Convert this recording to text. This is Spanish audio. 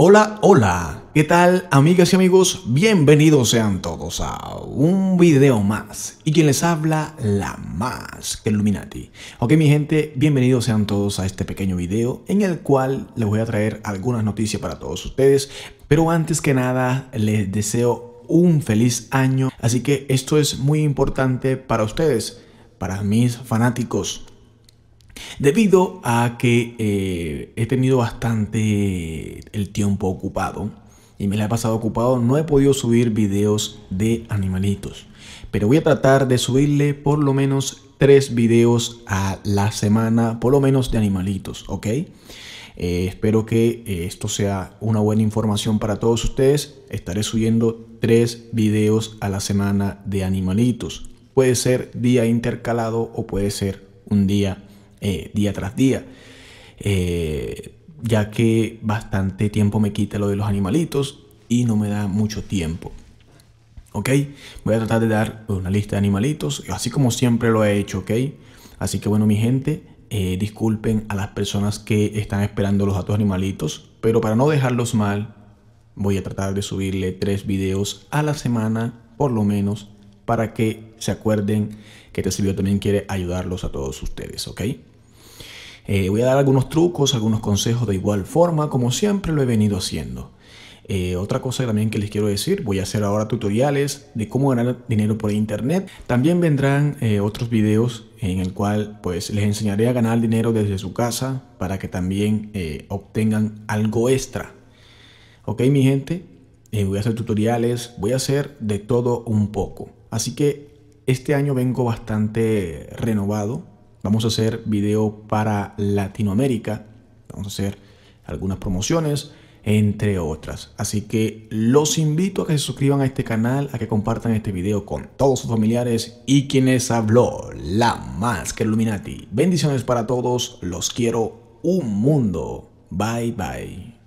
Hola, hola, ¿qué tal amigas y amigos? Bienvenidos sean todos a un video más y quien les habla la más que Illuminati. Ok mi gente, bienvenidos sean todos a este pequeño video en el cual les voy a traer algunas noticias para todos ustedes, pero antes que nada les deseo un feliz año, así que esto es muy importante para ustedes, para mis fanáticos, Debido a que eh, he tenido bastante el tiempo ocupado y me la he pasado ocupado, no he podido subir videos de animalitos. Pero voy a tratar de subirle por lo menos tres videos a la semana, por lo menos de animalitos, ¿ok? Eh, espero que eh, esto sea una buena información para todos ustedes. Estaré subiendo tres videos a la semana de animalitos. Puede ser día intercalado o puede ser un día eh, día tras día. Eh, ya que bastante tiempo me quita lo de los animalitos y no me da mucho tiempo. ¿Ok? Voy a tratar de dar pues, una lista de animalitos, así como siempre lo he hecho, ¿ok? Así que bueno, mi gente, eh, disculpen a las personas que están esperando los datos animalitos, pero para no dejarlos mal, voy a tratar de subirle tres videos a la semana, por lo menos, para que se acuerden que este servidor también quiere ayudarlos a todos ustedes, ¿ok? Eh, voy a dar algunos trucos, algunos consejos de igual forma, como siempre lo he venido haciendo. Eh, otra cosa también que les quiero decir, voy a hacer ahora tutoriales de cómo ganar dinero por internet. También vendrán eh, otros videos en el cual pues les enseñaré a ganar dinero desde su casa para que también obtengan algo extra. Ok mi gente, eh, voy a hacer tutoriales, voy a hacer de todo un poco. Así que este año vengo bastante renovado. Vamos a hacer video para Latinoamérica, vamos a hacer algunas promociones, entre otras. Así que los invito a que se suscriban a este canal, a que compartan este video con todos sus familiares y quienes habló, la más que Illuminati. Bendiciones para todos, los quiero un mundo. Bye bye.